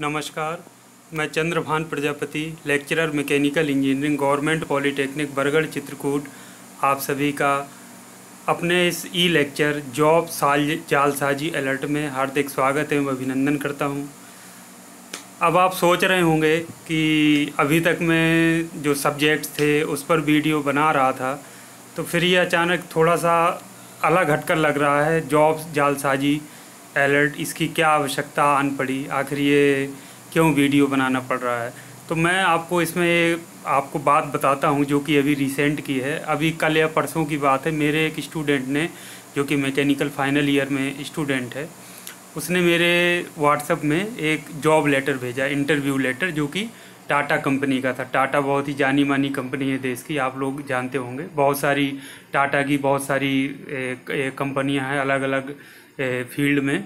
नमस्कार मैं Chandrabhan Prajapati lecturer mechanical engineering government polytechnic Bargarh Chitrakoot आप सभी का अपने इस ई लेक्चर जॉब साल जालसाजी अलर्ट में हार्दिक स्वागत एवं अभिनंदन करता हूँ अब आप सोच रहे होंगे कि अभी तक मैं जो सब्जेक्ट्स थे उस पर वीडियो बना रहा था तो फिर ये अचानक थोड़ा सा अलग हटकर लग रहा है जॉब जालसाजी अलर्ट इसकी क्या आवश्यकता आन पड़ी आखिर ये क्यों वीडियो बनाना पड़ रहा है तो मैं आपको इसमें आपको बात बताता हूँ जो कि अभी रिसेंट की है अभी कल या परसों की बात है मेरे एक स्टूडेंट ने जो कि मैकेनिकल फाइनल ईयर में स्टूडेंट है उसने मेरे व्हाट्सएप में एक जॉब लेटर भेजा इंटरव्यू लेटर जो कि टाटा कंपनी का था टाटा बहुत ही जानी मानी कंपनी है देश की आप लोग जानते होंगे बहुत सारी टाटा की बहुत सारी कंपनियां हैं अलग अलग फील्ड में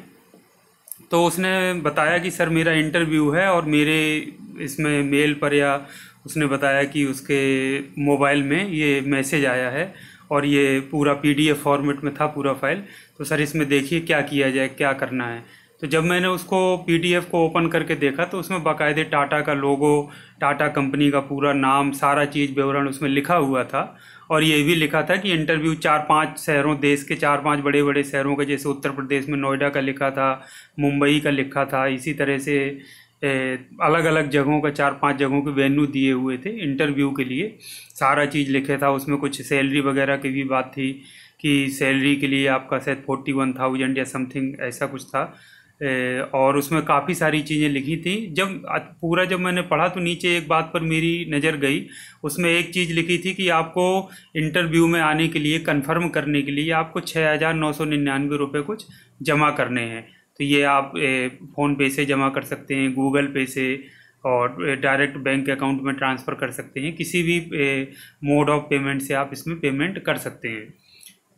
तो उसने बताया कि सर मेरा इंटरव्यू है और मेरे इसमें मेल पर या उसने बताया कि उसके मोबाइल में ये मैसेज आया है और ये पूरा पीडीएफ फॉर्मेट में था पूरा फाइल तो सर इसमें देखिए क्या किया जाए क्या करना है तो जब मैंने उसको पीडीएफ को ओपन करके देखा तो उसमें बाकायदे टाटा का लोगो टाटा कंपनी का पूरा नाम सारा चीज़ विवरण उसमें लिखा हुआ था और ये भी लिखा था कि इंटरव्यू चार पांच शहरों देश के चार पांच बड़े बड़े शहरों का जैसे उत्तर प्रदेश में नोएडा का लिखा था मुंबई का लिखा था इसी तरह से अलग अलग जगहों का चार पांच जगहों के वेन्यू दिए हुए थे इंटरव्यू के लिए सारा चीज़ लिखे था उसमें कुछ सैलरी वगैरह की भी बात थी कि सैलरी के लिए आपका शायद फोर्टी वन थाउजेंड या समथिंग ऐसा कुछ था और उसमें काफ़ी सारी चीज़ें लिखी थी जब पूरा जब मैंने पढ़ा तो नीचे एक बात पर मेरी नज़र गई उसमें एक चीज़ लिखी थी कि आपको इंटरव्यू में आने के लिए कंफर्म करने के लिए आपको छः हज़ार नौ सौ निन्यानवे रुपये कुछ जमा करने हैं तो ये आप फ़ोनपे से जमा कर सकते हैं गूगल पे से और डायरेक्ट बैंक अकाउंट में ट्रांसफ़र कर सकते हैं किसी भी मोड ऑफ पेमेंट से आप इसमें पेमेंट कर सकते हैं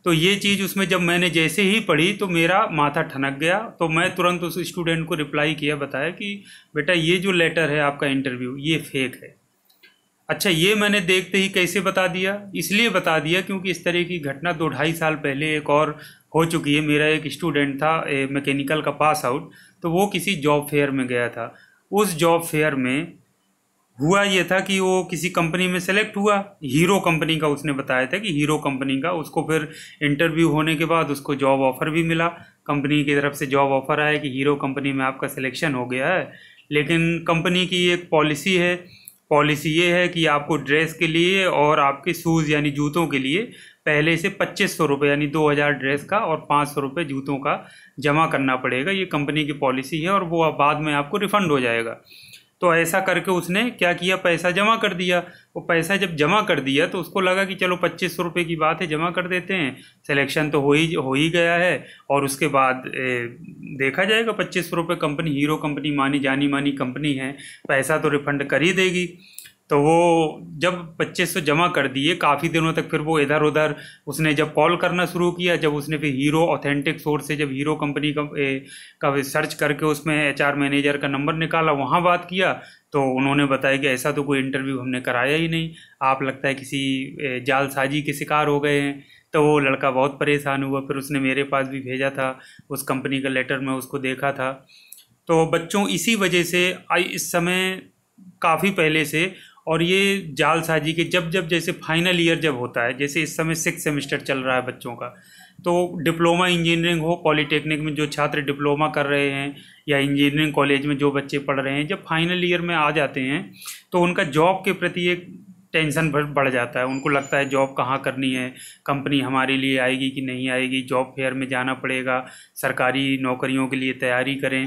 तो ये चीज़ उसमें जब मैंने जैसे ही पढ़ी तो मेरा माथा ठनक गया तो मैं तुरंत उस स्टूडेंट को रिप्लाई किया बताया कि बेटा ये जो लेटर है आपका इंटरव्यू ये फेक है अच्छा ये मैंने देखते ही कैसे बता दिया इसलिए बता दिया क्योंकि इस तरह की घटना दो ढाई साल पहले एक और हो चुकी है मेरा एक स्टूडेंट था मैकेनिकल का पास आउट तो वो किसी जॉब फेयर में गया था उस जॉब फेयर में हुआ ये था कि वो किसी कंपनी में सेलेक्ट हुआ हीरो कंपनी का उसने बताया था कि हीरो कंपनी का उसको फिर इंटरव्यू होने के बाद उसको जॉब ऑफ़र भी मिला कंपनी की तरफ से जॉब ऑफ़र आया कि हीरो कंपनी में आपका सिलेक्शन हो गया है लेकिन कंपनी की एक पॉलिसी है पॉलिसी ये है कि आपको ड्रेस के लिए और आपके शूज़ यानी जूतों के लिए पहले से पच्चीस सौ रुपये यानी दो हज़ार ड्रेस का और पाँच सौ रुपये जूतों का जमा करना पड़ेगा ये कंपनी की पॉलिसी है और वो बाद में आपको रिफ़ंड हो जाएगा तो ऐसा करके उसने क्या किया पैसा जमा कर दिया वो पैसा जब जमा कर दिया तो उसको लगा कि चलो पच्चीस सौ रुपये की बात है जमा कर देते हैं सिलेक्शन तो हो ही हो ही गया है और उसके बाद ए, देखा जाएगा पच्चीस सौ रुपये कंपनी हीरो कंपनी मानी जानी मानी कंपनी है पैसा तो रिफंड कर ही देगी तो वो जब पच्चीस सौ जमा कर दिए काफ़ी दिनों तक फिर वो इधर उधर उसने जब कॉल करना शुरू किया जब उसने फिर हीरो ऑथेंटिक सोर्स से जब हीरो कंपनी का का सर्च करके उसमें एचआर मैनेजर का नंबर निकाला वहाँ बात किया तो उन्होंने बताया कि ऐसा तो कोई इंटरव्यू हमने कराया ही नहीं आप लगता है किसी जालसाजी के शिकार हो गए हैं तो वो लड़का बहुत परेशान हुआ फिर उसने मेरे पास भी भेजा था उस कंपनी का लेटर में उसको देखा था तो बच्चों इसी वजह से इस समय काफ़ी पहले से और ये जालसाजी के जब जब जैसे फाइनल ईयर जब होता है जैसे इस समय सिक्स सेमेस्टर चल रहा है बच्चों का तो डिप्लोमा इंजीनियरिंग हो पॉलिटेक्निक में जो छात्र डिप्लोमा कर रहे हैं या इंजीनियरिंग कॉलेज में जो बच्चे पढ़ रहे हैं जब फाइनल ईयर में आ जाते हैं तो उनका जॉब के प्रति एक टेंशन बढ़ जाता है उनको लगता है जॉब कहाँ करनी है कंपनी हमारे लिए आएगी कि नहीं आएगी जॉब फेयर में जाना पड़ेगा सरकारी नौकरियों के लिए तैयारी करें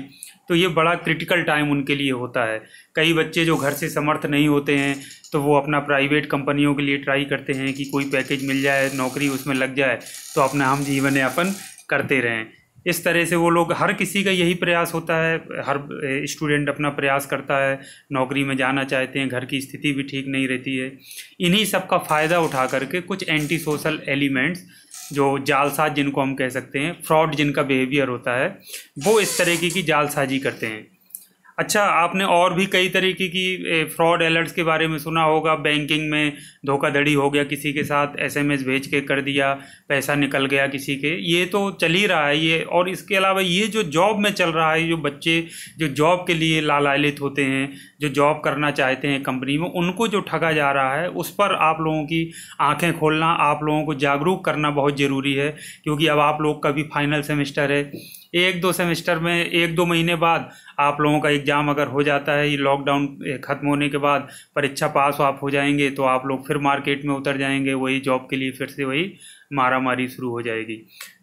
तो ये बड़ा क्रिटिकल टाइम उनके लिए होता है कई बच्चे जो घर से समर्थ नहीं होते हैं तो वो अपना प्राइवेट कंपनियों के लिए ट्राई करते हैं कि कोई पैकेज मिल जाए नौकरी उसमें लग जाए तो अपना हम जीवन यापन करते रहें इस तरह से वो लोग हर किसी का यही प्रयास होता है हर स्टूडेंट अपना प्रयास करता है नौकरी में जाना चाहते हैं घर की स्थिति भी ठीक नहीं रहती है इन्हीं सब का फ़ायदा उठा करके कुछ एंटी सोशल एलिमेंट्स जो जालसाज जिनको हम कह सकते हैं फ्रॉड जिनका बिहेवियर होता है वो इस तरीके की जालसाजी करते हैं अच्छा आपने और भी कई तरीके की फ्रॉड अलर्ट्स के बारे में सुना होगा बैंकिंग में धोखाधड़ी हो गया किसी के साथ एसएमएस भेज के कर दिया पैसा निकल गया किसी के ये तो चल ही रहा है ये और इसके अलावा ये जो जॉब में चल रहा है जो बच्चे जो जॉब के लिए लालायित होते हैं जो जॉब करना चाहते हैं कंपनी में उनको जो ठगा जा रहा है उस पर आप लोगों की आंखें खोलना आप लोगों को जागरूक करना बहुत ज़रूरी है क्योंकि अब आप लोग का भी फाइनल सेमेस्टर है एक दो सेमेस्टर में एक दो महीने बाद आप लोगों का एग्ज़ाम अगर हो जाता है ये लॉकडाउन ख़त्म होने के बाद परीक्षा पास आप हो जाएंगे तो आप लोग फिर मार्केट में उतर जाएंगे वही जॉब के लिए फिर से वही मारामारी शुरू हो जाएगी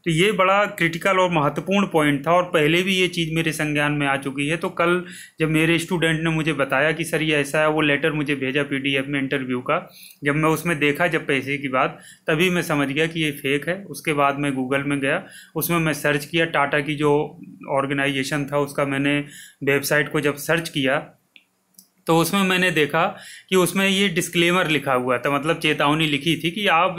तो ये बड़ा क्रिटिकल और महत्वपूर्ण पॉइंट था और पहले भी ये चीज़ मेरे संज्ञान में आ चुकी है तो कल जब मेरे स्टूडेंट ने मुझे बताया कि सर ये ऐसा है वो लेटर मुझे भेजा पी में इंटरव्यू का जब मैं उसमें देखा जब पैसे की बात तभी मैं समझ गया कि ये फेक है उसके बाद मैं गूगल में गया उसमें मैं सर्च किया टाटा की जो ऑर्गेनाइजेशन था उसका मैंने वेबसाइट को जब सर्च किया तो उसमें मैंने देखा कि उसमें ये डिस्क्लेमर लिखा हुआ था मतलब चेतावनी लिखी थी कि आप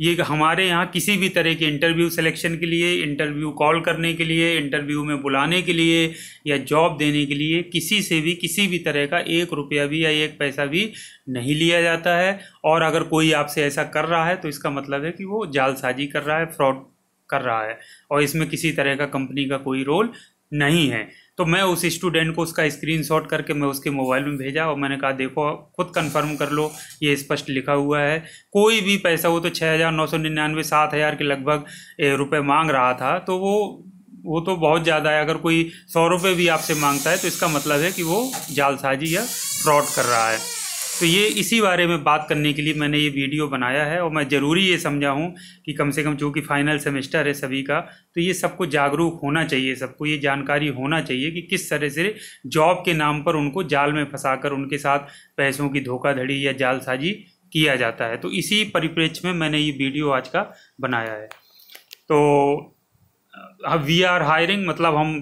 ये हमारे यहाँ किसी भी तरह के इंटरव्यू सिलेक्शन के लिए इंटरव्यू कॉल करने के लिए इंटरव्यू में बुलाने के लिए या जॉब देने के लिए किसी से भी किसी भी तरह का एक रुपया भी या एक पैसा भी नहीं लिया जाता है और अगर कोई आपसे ऐसा कर रहा है तो इसका मतलब है कि वो जालसाजी कर रहा है फ्रॉड कर रहा है और इसमें किसी तरह का कंपनी का कोई रोल नहीं है तो मैं उस स्टूडेंट को उसका स्क्रीनशॉट करके मैं उसके मोबाइल में भेजा और मैंने कहा देखो खुद कंफर्म कर लो ये स्पष्ट लिखा हुआ है कोई भी पैसा वो तो छः हज़ार नौ सौ निन्यानवे सात हज़ार के लगभग रुपए मांग रहा था तो वो वो तो बहुत ज़्यादा है अगर कोई सौ रुपये भी आपसे मांगता है तो इसका मतलब है कि वो जालसाजी या फ्रॉड कर रहा है तो ये इसी बारे में बात करने के लिए मैंने ये वीडियो बनाया है और मैं ज़रूरी ये समझा हूँ कि कम से कम चूँकि फाइनल सेमेस्टर है सभी का तो ये सबको जागरूक होना चाहिए सबको ये जानकारी होना चाहिए कि किस तरह से जॉब के नाम पर उनको जाल में फंसा कर उनके साथ पैसों की धोखाधड़ी या जालसाजी किया जाता है तो इसी परिप्रेक्ष्य में मैंने ये वीडियो आज का बनाया है तो वी आर हायरिंग मतलब हम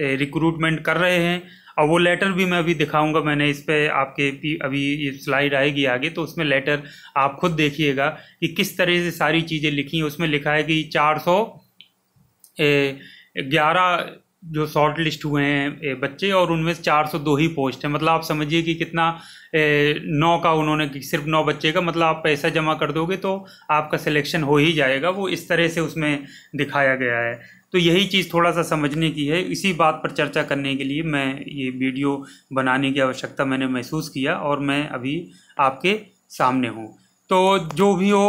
रिक्रूटमेंट कर रहे हैं और वो लेटर भी मैं अभी दिखाऊंगा मैंने इस पर आपके अभी ये स्लाइड आएगी आगे तो उसमें लेटर आप खुद देखिएगा कि किस तरह से सारी चीज़ें लिखी उसमें लिखा है कि चार सौ ग्यारह जो शॉर्ट लिस्ट हुए हैं बच्चे और उनमें से चार सौ दो ही पोस्ट है मतलब आप समझिए कि कितना ए, नौ का उन्होंने कि सिर्फ नौ बच्चे का मतलब आप पैसा जमा कर दोगे तो आपका सिलेक्शन हो ही जाएगा वो इस तरह से उसमें दिखाया गया है तो यही चीज़ थोड़ा सा समझने की है इसी बात पर चर्चा करने के लिए मैं ये वीडियो बनाने की आवश्यकता मैंने महसूस किया और मैं अभी आपके सामने हूँ तो जो भी हो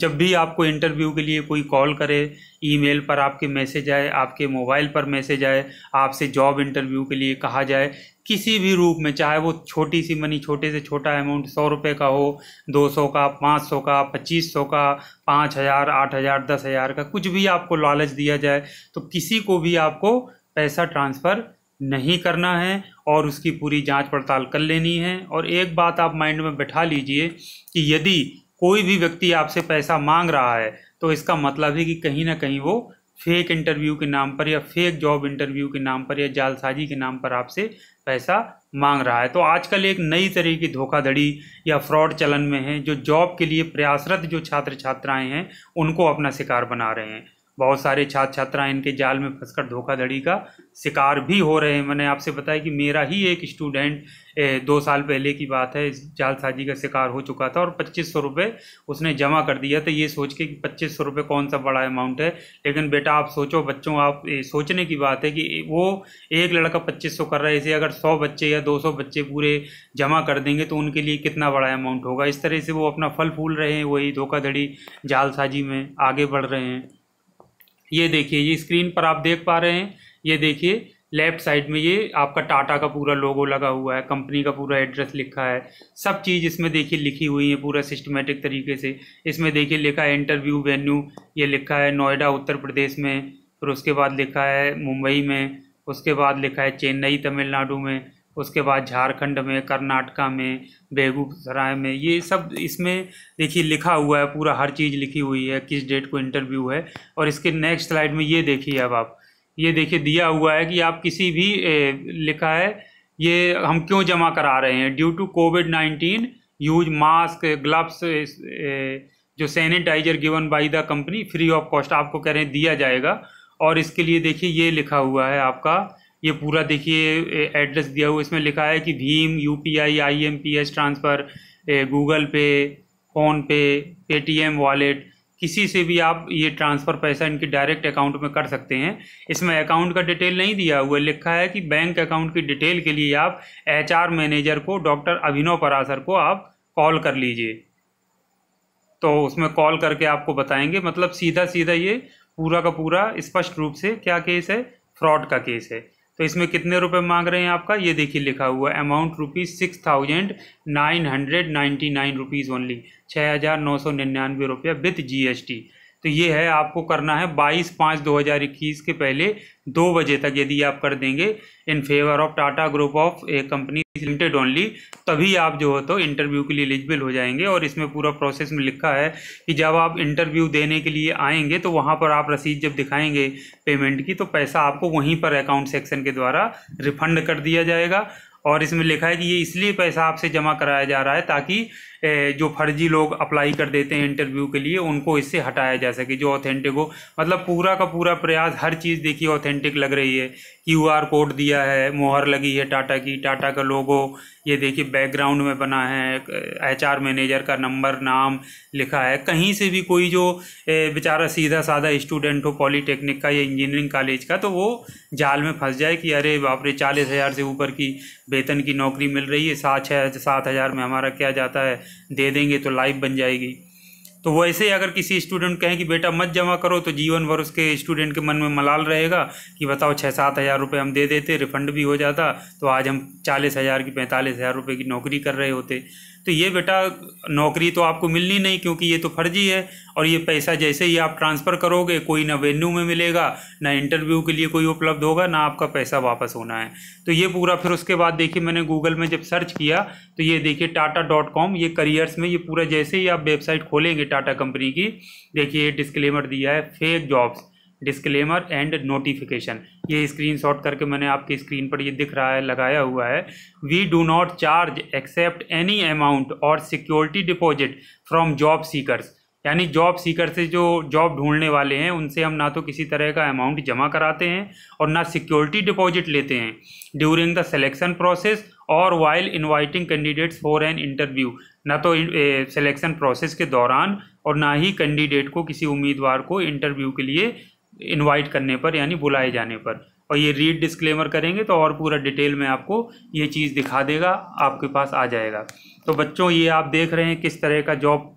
जब भी आपको इंटरव्यू के लिए कोई कॉल करे ईमेल पर आपके मैसेज आए आपके मोबाइल पर मैसेज आए आपसे जॉब इंटरव्यू के लिए कहा जाए किसी भी रूप में चाहे वो छोटी सी मनी छोटे से छोटा अमाउंट सौ रुपये का हो दो सौ का पाँच सौ का पच्चीस सौ का पाँच हज़ार आठ हज़ार दस हज़ार का कुछ भी आपको लालच दिया जाए तो किसी को भी आपको पैसा ट्रांसफ़र नहीं करना है और उसकी पूरी जांच पड़ताल कर लेनी है और एक बात आप माइंड में बैठा लीजिए कि यदि कोई भी व्यक्ति आपसे पैसा मांग रहा है तो इसका मतलब है कि कहीं ना कहीं वो फेक इंटरव्यू के नाम पर या फेक जॉब इंटरव्यू के नाम पर या जालसाजी के नाम पर आपसे पैसा मांग रहा है तो आजकल एक नई तरह की धोखाधड़ी या फ्रॉड चलन में है जो जॉब के लिए प्रयासरत जो छात्र छात्राएं हैं उनको अपना शिकार बना रहे हैं बहुत सारे छात्र छात्राएं इनके जाल में फंसकर धोखाधड़ी का शिकार भी हो रहे हैं मैंने आपसे बताया कि मेरा ही एक स्टूडेंट दो साल पहले की बात है इस जालसाजी का शिकार हो चुका था और पच्चीस सौ रुपये उसने जमा कर दिया था ये सोच के कि पच्चीस सौ रुपये कौन सा बड़ा अमाउंट है लेकिन बेटा आप सोचो बच्चों आप सोचने की बात है कि वो एक लड़का पच्चीस सौ कर रहा है इसे अगर सौ बच्चे या दो सौ बच्चे पूरे जमा कर देंगे तो उनके लिए कितना बड़ा अमाउंट होगा इस तरह से वो अपना फल फूल रहे हैं वही धोखाधड़ी जालसाजी में आगे बढ़ रहे हैं ये देखिए ये स्क्रीन पर आप देख पा रहे हैं ये देखिए लेफ्ट साइड में ये आपका टाटा का पूरा लोगो लगा हुआ है कंपनी का पूरा एड्रेस लिखा है सब चीज़ इसमें देखिए लिखी हुई है पूरा सिस्टमेटिक तरीके से इसमें देखिए लिखा है इंटरव्यू वेन्यू ये लिखा है नोएडा उत्तर प्रदेश में फिर उसके बाद लिखा है मुंबई में उसके बाद लिखा है चेन्नई तमिलनाडु में उसके बाद झारखंड में कर्नाटका में बेगूसराय में ये सब इसमें देखिए लिखा हुआ है पूरा हर चीज़ लिखी हुई है किस डेट को इंटरव्यू है और इसके नेक्स्ट स्लाइड में ये देखिए अब आप ये देखिए दिया हुआ है कि आप किसी भी ए, लिखा है ये हम क्यों जमा करा रहे हैं due to covid nineteen use mask gloves जो sanitiser given by the company free of cost आपको कह रहे हैं दिया जाएगा और इसके लिए देखिए ये लिखा हुआ है आपका ये पूरा देखिए एड्रेस दिया हुआ इसमें लिखा है कि भीम U P I I M P transfer Google pay phone pay Paytm wallet किसी से भी आप ये ट्रांसफ़र पैसा इनके डायरेक्ट अकाउंट में कर सकते हैं इसमें अकाउंट का डिटेल नहीं दिया हुआ लिखा है कि बैंक अकाउंट की डिटेल के लिए आप एचआर मैनेजर को डॉक्टर अभिनव परासर को आप कॉल कर लीजिए तो उसमें कॉल करके आपको बताएंगे मतलब सीधा सीधा ये पूरा का पूरा स्पष्ट रूप से क्या केस है फ्रॉड का केस है तो इसमें कितने रुपए मांग रहे हैं आपका ये देखिए लिखा हुआ है amount rupees six thousand nine hundred ninety nine rupees only छः हज़ार नौ सौ निन्यानवे रुपया विथ जी एस टी तो ये है आपको करना है बाईस पाँच दो हज़ार इक्कीस के पहले दो बजे तक यदि आप कर देंगे in favour of Tata group of a company limited only तभी आप जो हो तो इंटरव्यू के लिए एलिजिबल हो जाएंगे और इसमें पूरा प्रोसेस में लिखा है कि जब आप इंटरव्यू देने के लिए आएंगे तो वहाँ पर आप रसीद जब दिखाएंगे पेमेंट की तो पैसा आपको वहीं पर अकाउंट सेक्शन के द्वारा रिफंड कर दिया जाएगा और इसमें लिखा है कि ये इसलिए पैसा आपसे जमा कराया जा रहा है ताकि जो फर्जी लोग अप्लाई कर देते हैं इंटरव्यू के लिए उनको इससे हटाया जा सके जो ऑथेंटिक हो मतलब पूरा का पूरा प्रयास हर चीज़ देखिए ऑथेंटिक लग रही है क्यू आर कोड दिया है मोहर लगी है टाटा की टाटा का लोगो ये देखिए बैकग्राउंड में बना है एच आर मैनेजर का नंबर नाम लिखा है कहीं से भी कोई जो बेचारा सीधा साधा स्टूडेंट हो पॉलीटेक्निक का या इंजीनियरिंग कॉलेज का तो वो जाल में फंस जाए कि अरे बाप रे चालीस हज़ार से ऊपर की वेतन की नौकरी मिल रही है सात छः सात हज़ार में हमारा क्या जाता है दे देंगे तो लाइफ बन जाएगी तो वैसे ही अगर किसी स्टूडेंट कहें कि बेटा मत जमा करो तो जीवन भर उसके स्टूडेंट के मन में मलाल रहेगा कि बताओ छः सात हज़ार रुपये हम दे देते रिफंड भी हो जाता तो आज हम चालीस हज़ार की पैंतालीस हज़ार रुपये की नौकरी कर रहे होते तो ये बेटा नौकरी तो आपको मिलनी नहीं क्योंकि ये तो फर्जी है और ये पैसा जैसे ही आप ट्रांसफ़र करोगे कोई ना वेन्यू में मिलेगा ना इंटरव्यू के लिए कोई उपलब्ध होगा ना आपका पैसा वापस होना है तो ये पूरा फिर उसके बाद देखिए मैंने गूगल में जब सर्च किया तो ये देखिए टाटा डॉट कॉम ये करियर्स में ये पूरा जैसे ही आप वेबसाइट खोलेंगे टाटा कंपनी की देखिए डिस्क्लेमर दिया है fake jobs disclaimer and notification ये स्क्रीनशॉट करके मैंने आपकी स्क्रीन पर ये दिख रहा है लगाया हुआ है we do not charge accept any amount और security deposit from job seekers यानी जॉब सीकर से जो जॉब ढूंढने वाले हैं उनसे हम ना तो किसी तरह का अमाउंट जमा कराते हैं और ना सिक्योरिटी डिपॉजिट लेते हैं ड्यूरिंग द सेलेक्शन प्रोसेस और while inviting candidates for an interview ना तो सिलेक्शन प्रोसेस के दौरान और ना ही कैंडिडेट को किसी उम्मीदवार को इंटरव्यू के लिए इनवाइट करने पर यानी बुलाए जाने पर और ये रीड डिस्क्लेमर करेंगे तो और पूरा डिटेल में आपको ये चीज़ दिखा देगा आपके पास आ जाएगा तो बच्चों ये आप देख रहे हैं किस तरह का जॉब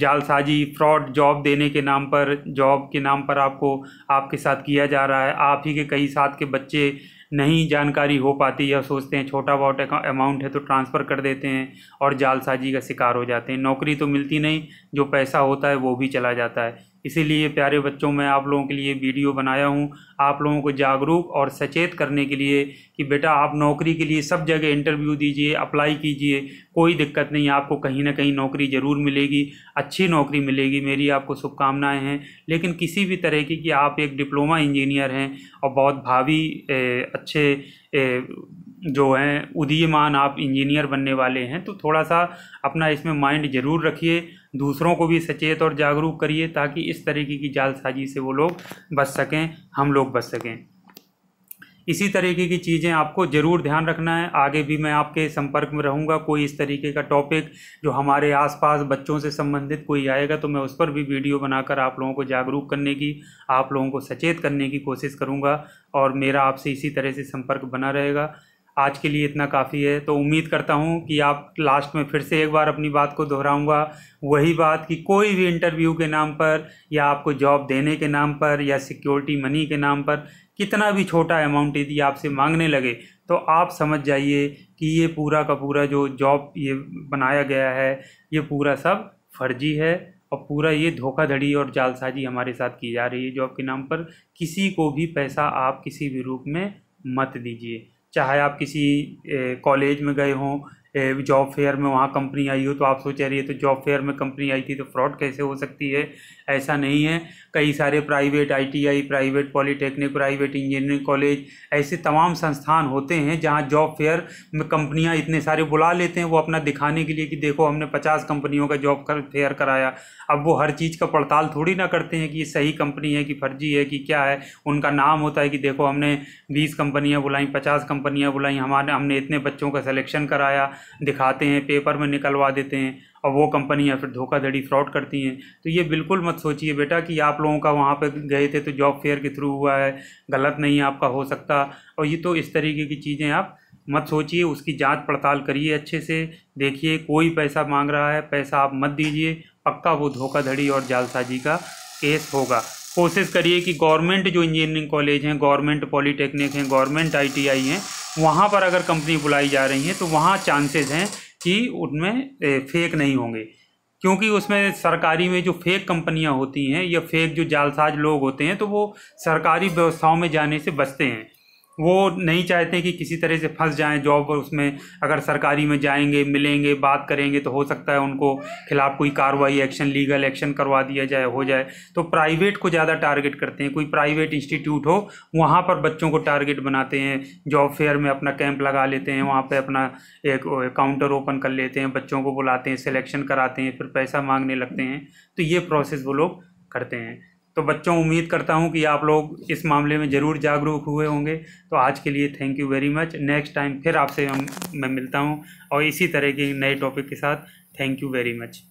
जालसाजी फ्रॉड जॉब देने के नाम पर जॉब के नाम पर आपको आपके साथ किया जा रहा है आप ही के कई साथ के बच्चे नहीं जानकारी हो पाती या सोचते हैं छोटा बहुत अमाउंट है तो ट्रांसफ़र कर देते हैं और जालसाजी का शिकार हो जाते हैं नौकरी तो मिलती नहीं जो पैसा होता है वो भी चला जाता है इसीलिए प्यारे बच्चों मैं आप लोगों के लिए वीडियो बनाया हूँ आप लोगों को जागरूक और सचेत करने के लिए कि बेटा आप नौकरी के लिए सब जगह इंटरव्यू दीजिए अप्लाई कीजिए कोई दिक्कत नहीं आपको कहीं ना कहीं नौकरी ज़रूर मिलेगी अच्छी नौकरी मिलेगी मेरी आपको शुभकामनाएँ हैं लेकिन किसी भी तरह की कि आप एक डिप्लोमा इंजीनियर हैं और बहुत भावी ए, अच्छे ए, जो हैं उदीयमान आप इंजीनियर बनने वाले हैं तो थोड़ा सा अपना इसमें माइंड ज़रूर रखिए दूसरों को भी सचेत और जागरूक करिए ताकि इस तरीके की जालसाजी से वो लोग बच सकें हम लोग बच सकें इसी तरीके की चीज़ें आपको ज़रूर ध्यान रखना है आगे भी मैं आपके संपर्क में रहूँगा कोई इस तरीके का टॉपिक जो हमारे आसपास बच्चों से संबंधित कोई आएगा तो मैं उस पर भी वीडियो बनाकर आप लोगों को जागरूक करने की आप लोगों को सचेत करने की कोशिश करूँगा और मेरा आपसे इसी तरह से संपर्क बना रहेगा आज के लिए इतना काफ़ी है तो उम्मीद करता हूँ कि आप लास्ट में फिर से एक बार अपनी बात को दोहराऊंगा वही बात कि कोई भी इंटरव्यू के नाम पर या आपको जॉब देने के नाम पर या सिक्योरिटी मनी के नाम पर कितना भी छोटा अमाउंट यदि आपसे मांगने लगे तो आप समझ जाइए कि ये पूरा का पूरा जो जॉब ये बनाया गया है ये पूरा सब फर्जी है और पूरा ये धोखाधड़ी और जालसाजी हमारे साथ की जा रही है जॉब के नाम पर किसी को भी पैसा आप किसी भी रूप में मत दीजिए चाहे आप किसी कॉलेज में गए हों जॉब फेयर में वहाँ कंपनी आई हो तो आप सोच रही है तो जॉब फेयर में कंपनी आई थी तो फ्रॉड कैसे हो सकती है ऐसा नहीं है कई सारे private ITI private polytechnic private engineering college ऐसे तमाम संस्थान होते हैं जहाँ जॉब फेयर में कंपनियाँ इतने सारे बुला लेते हैं वो अपना दिखाने के लिए कि देखो हमने पचास कंपनियों का जॉब कर, फेयर कराया अब वो हर चीज़ का पड़ताल थोड़ी ना करते हैं कि ये सही कंपनी है कि फर्जी है कि क्या है उनका नाम होता है कि देखो हमने बीस कंपनियाँ बुलाई पचास कंपनियाँ बुलाई हमारे हमने इतने बच्चों का सलेक्शन कराया दिखाते हैं पेपर में निकलवा देते हैं और वो कंपनियाँ फिर धोखाधड़ी फ्रॉड करती हैं तो ये बिल्कुल मत सोचिए बेटा कि आप लोगों का वहाँ पर गए थे तो जॉब फेयर के थ्रू हुआ है गलत नहीं आपका हो सकता और ये तो इस तरीके की चीज़ें आप मत सोचिए उसकी जांच पड़ताल करिए अच्छे से देखिए कोई पैसा मांग रहा है पैसा आप मत दीजिए पक्का वो धोखाधड़ी और जालसाजी का केस होगा कोशिश करिए कि गवर्नमेंट जो इंजीनियरिंग कॉलेज हैं गवर्नमेंट पॉलीटेक्निक हैं गवर्नमेंट आईटीआई हैं वहाँ पर अगर कंपनी बुलाई जा रही है तो वहाँ चांसेस हैं कि उनमें फेक नहीं होंगे क्योंकि उसमें सरकारी में जो फेक कंपनियां होती हैं या फेक जो जालसाज लोग होते हैं तो वो सरकारी व्यवस्थाओं में जाने से बचते हैं वो नहीं चाहते कि किसी तरह से फंस जाएं जॉब उसमें अगर सरकारी में जाएंगे मिलेंगे बात करेंगे तो हो सकता है उनको खिलाफ़ कोई कार्रवाई एक्शन लीगल एक्शन करवा दिया जाए हो जाए तो प्राइवेट को ज़्यादा टारगेट करते हैं कोई प्राइवेट इंस्टीट्यूट हो वहाँ पर बच्चों को टारगेट बनाते हैं जॉब फेयर में अपना कैंप लगा लेते हैं वहाँ पर अपना एक काउंटर ओपन कर लेते हैं बच्चों को बुलाते हैं सिलेक्शन कराते हैं फिर पैसा मांगने लगते हैं तो ये प्रोसेस वो लोग करते हैं तो बच्चों उम्मीद करता हूँ कि आप लोग इस मामले में ज़रूर जागरूक हुए होंगे तो आज के लिए thank you very much next time फिर आपसे हम मैं मिलता हूँ और इसी तरह के नए टॉपिक के साथ थैंक यू वेरी मच